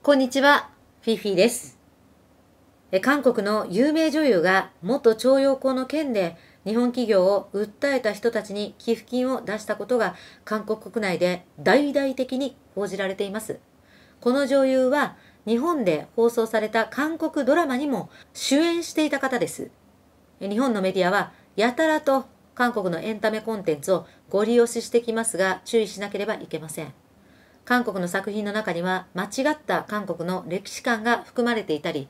こんにちは、フィフィです。え韓国の有名女優が元徴用工の件で日本企業を訴えた人たちに寄付金を出したことが韓国国内で大々的に報じられています。この女優は日本で放送された韓国ドラマにも主演していた方です。日本のメディアはやたらと韓国のエンタメコンテンツをご利用ししてきますが注意しなければいけません。韓国の作品の中には間違った韓国の歴史観が含まれていたり、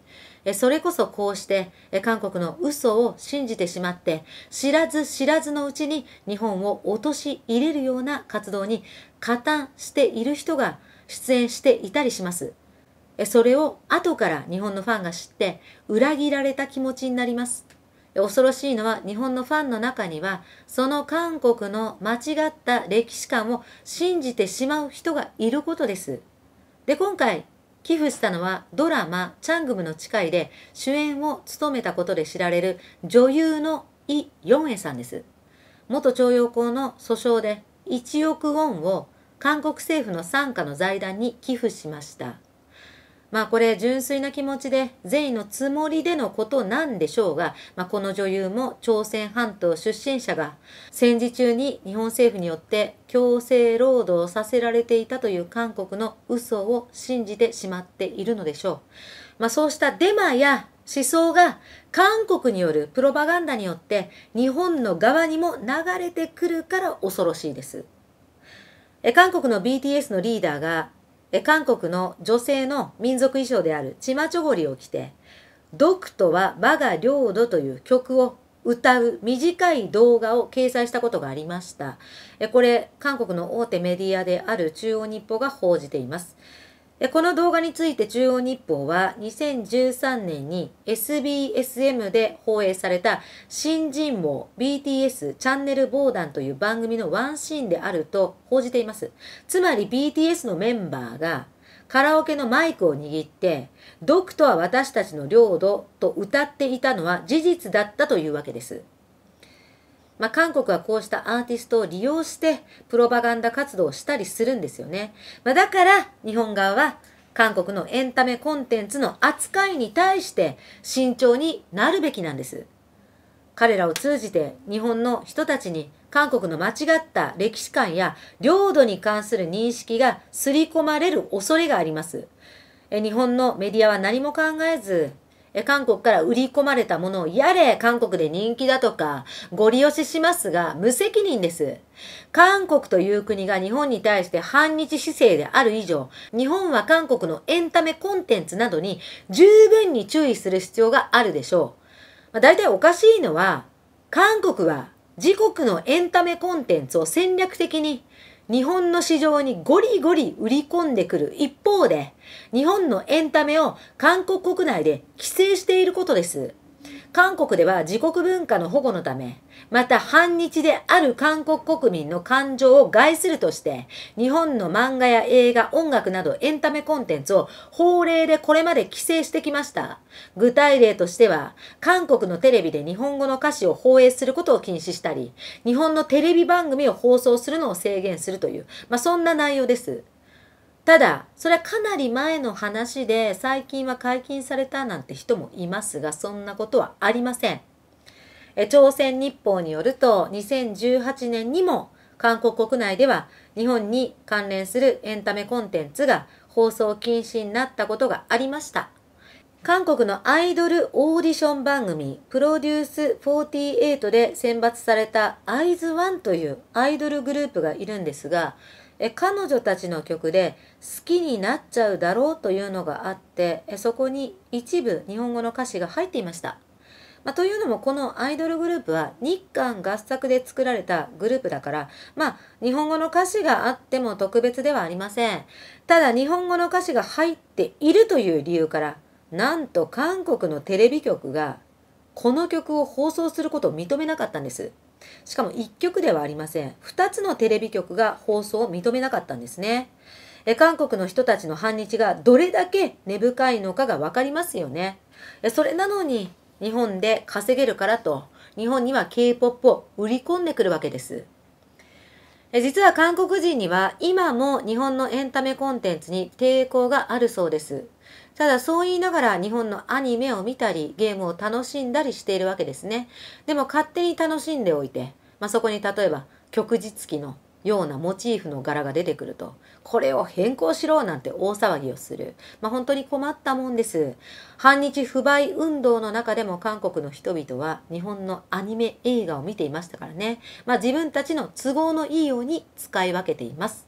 それこそこうして韓国の嘘を信じてしまって、知らず知らずのうちに日本を陥れるような活動に加担している人が出演していたりします。それを後から日本のファンが知って裏切られた気持ちになります。恐ろしいのは日本のファンの中にはその韓国の間違った歴史観を信じてしまう人がいることです。で今回寄付したのはドラマ「チャングムの誓い」で主演を務めたことで知られる女優のイ・ヨンエさんです。元徴用工の訴訟で1億ウォンを韓国政府の傘下の財団に寄付しました。まあこれ純粋な気持ちで善意のつもりでのことなんでしょうが、まあ、この女優も朝鮮半島出身者が戦時中に日本政府によって強制労働させられていたという韓国の嘘を信じてしまっているのでしょう。まあ、そうしたデマや思想が韓国によるプロパガンダによって日本の側にも流れてくるから恐ろしいです。え韓国の BTS のリーダーがえ韓国の女性の民族衣装であるチマチョゴリを着て、独クは我が領土という曲を歌う短い動画を掲載したことがありました。これ、韓国の大手メディアである中央日報が報じています。この動画について中央日報は2013年に SBSM で放映された新人網 BTS チャンネル防弾という番組のワンシーンであると報じています。つまり BTS のメンバーがカラオケのマイクを握って、ドクとは私たちの領土と歌っていたのは事実だったというわけです。まあ、韓国はこうしたアーティストを利用して、プロパガンダ活動をしたりするんですよね。まあ、だから、日本側は、韓国のエンタメコンテンツの扱いに対して慎重になるべきなんです。彼らを通じて日本の人たちに韓国の間違った歴史観や領土に関する認識が刷り込まれる恐れがあります。え日本のメディアは何も考えずえ韓国から売り込まれたものをやれ韓国で人気だとか、ご利用ししますが、無責任です。韓国という国が日本に対して反日姿勢である以上、日本は韓国のエンタメコンテンツなどに十分に注意する必要があるでしょう。まあ、大体おかしいのは、韓国は自国のエンタメコンテンツを戦略的に日本の市場にゴリゴリ売り込んでくる一方で、日本のエンタメを韓国国内で規制していることです。韓国では自国文化の保護のため、また反日である韓国国民の感情を害するとして、日本の漫画や映画、音楽などエンタメコンテンツを法令でこれまで規制してきました。具体例としては、韓国のテレビで日本語の歌詞を放映することを禁止したり、日本のテレビ番組を放送するのを制限するという、まあ、そんな内容です。ただ、それはかなり前の話で、最近は解禁されたなんて人もいますが、そんなことはありません。朝鮮日報によると、2018年にも韓国国内では日本に関連するエンタメコンテンツが放送禁止になったことがありました。韓国のアイドルオーディション番組、プロデュース48で選抜されたアイズワンというアイドルグループがいるんですが、え彼女たちの曲で好きになっちゃうだろうというのがあってえそこに一部日本語の歌詞が入っていました。まあ、というのもこのアイドルグループは日韓合作で作られたグループだから、まあ、日本語の歌詞があっても特別ではありません。ただ日本語の歌詞が入っているという理由から、なんと韓国のテレビ局がこの曲を放送することを認めなかったんです。しかも1局ではありません。2つのテレビ局が放送を認めなかったんですね。え韓国の人たちの反日がどれだけ根深いのかが分かりますよね。それなのに日本で稼げるからと日本には K-POP を売り込んでくるわけです。実は韓国人には今も日本のエンタメコンテンツに抵抗があるそうです。ただそう言いながら日本のアニメを見たり、ゲームを楽しんだりしているわけですね。でも勝手に楽しんでおいて、まあ、そこに例えば、旭日機のようなモチーフの柄が出てくると、これを変更しろなんて大騒ぎをする。まあ、本当に困ったもんです。反日不買運動の中でも韓国の人々は日本のアニメ映画を見ていましたからね。まあ、自分たちの都合のいいように使い分けています。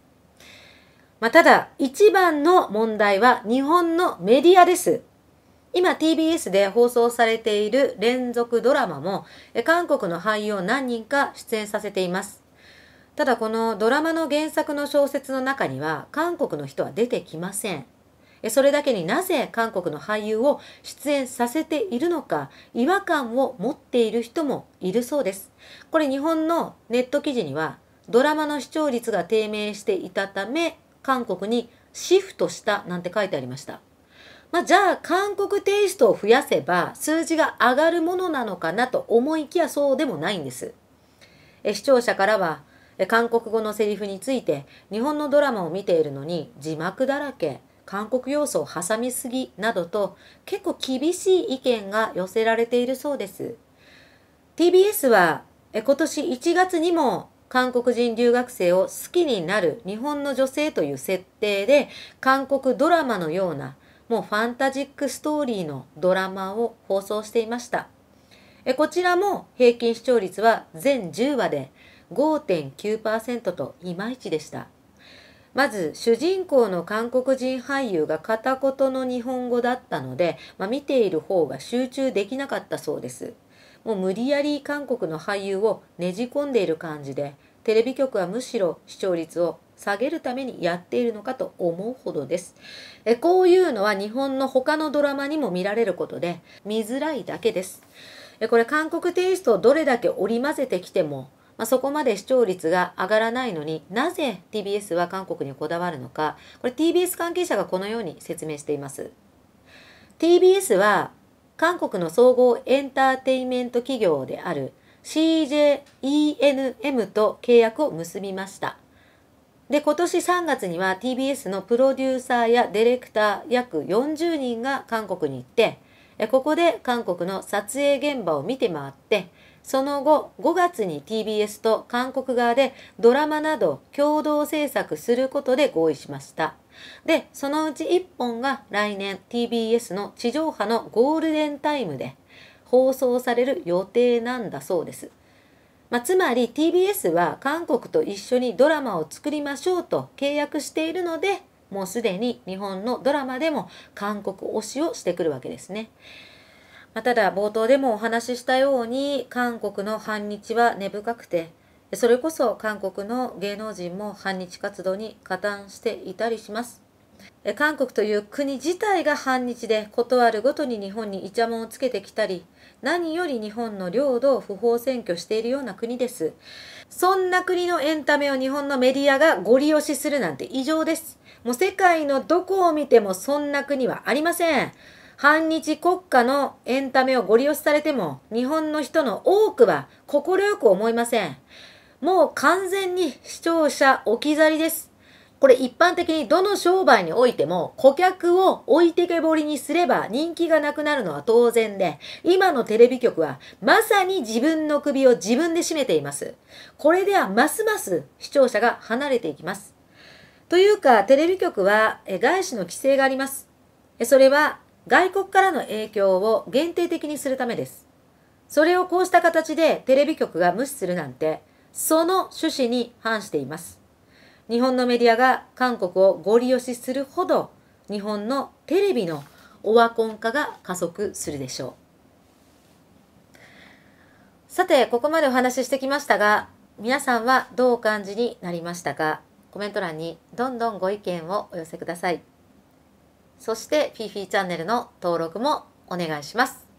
まあ、ただ、一番の問題は日本のメディアです。今 TBS で放送されている連続ドラマも韓国の俳優を何人か出演させていますただこのドラマの原作の小説の中には韓国の人は出てきませんそれだけになぜ韓国の俳優を出演させているのか違和感を持っている人もいるそうですこれ日本のネット記事にはドラマの視聴率が低迷していたため韓国にシフトしたなんて書いてありました。まあ、じゃあ韓国テイストを増やせば数字が上がるものなのかなと思いきやそうでもないんです。え視聴者からはえ韓国語のセリフについて日本のドラマを見ているのに字幕だらけ韓国要素を挟みすぎなどと結構厳しい意見が寄せられているそうです。TBS は今年1月にも韓国人留学生を好きになる日本の女性という設定で、韓国ドラマのような、もうファンタジックストーリーのドラマを放送していました。えこちらも平均視聴率は全10話で5.9%といまいちでした。まず主人公の韓国人俳優が片言の日本語だったので、まあ、見ている方が集中できなかったそうです。もう無理やり韓国の俳優をねじ込んでいる感じでテレビ局はむしろ視聴率を下げるためにやっているのかと思うほどです。えこういうのは日本の他のドラマにも見られることで見づらいだけです。えこれ韓国テイストをどれだけ織り交ぜてきても、まあ、そこまで視聴率が上がらないのになぜ TBS は韓国にこだわるのかこれ TBS 関係者がこのように説明しています。TBS は韓国の総合エンターテインメント企業である CJENM と契約を結びました。で、今年3月には TBS のプロデューサーやディレクター約40人が韓国に行って、ここで韓国の撮影現場を見て回って、その後、5月に TBS と韓国側でドラマなど共同制作することで合意しました。で、そのうち1本が来年 TBS の地上波のゴールデンタイムで放送される予定なんだそうです。まあ、つまり TBS は韓国と一緒にドラマを作りましょうと契約しているので、もうすでに日本のドラマでも韓国推しをしてくるわけですね。まあ、ただ冒頭でもお話ししたように韓国の反日は根深くてそれこそ韓国の芸能人も反日活動に加担していたりします。韓国という国自体が反日で事あるごとに日本にイチャモンをつけてきたり何より日本の領土を不法占拠しているような国ですそんな国のエンタメを日本のメディアがご利用しするなんて異常ですもう世界のどこを見てもそんな国はありません反日国家のエンタメをご利用されても、日本の人の多くは快く思いません。もう完全に視聴者置き去りです。これ一般的にどの商売においても顧客を置いてけぼりにすれば人気がなくなるのは当然で、今のテレビ局はまさに自分の首を自分で絞めています。これではますます視聴者が離れていきます。というか、テレビ局は外資の規制があります。それは外国からの影響を限定的にするためです。それをこうした形でテレビ局が無視するなんて、その趣旨に反しています。日本のメディアが韓国をゴリ押しするほど、日本のテレビのオワコン化が加速するでしょう。さて、ここまでお話ししてきましたが、皆さんはどうお感じになりましたかコメント欄にどんどんご意見をお寄せください。そして PP チャンネルの登録もお願いします。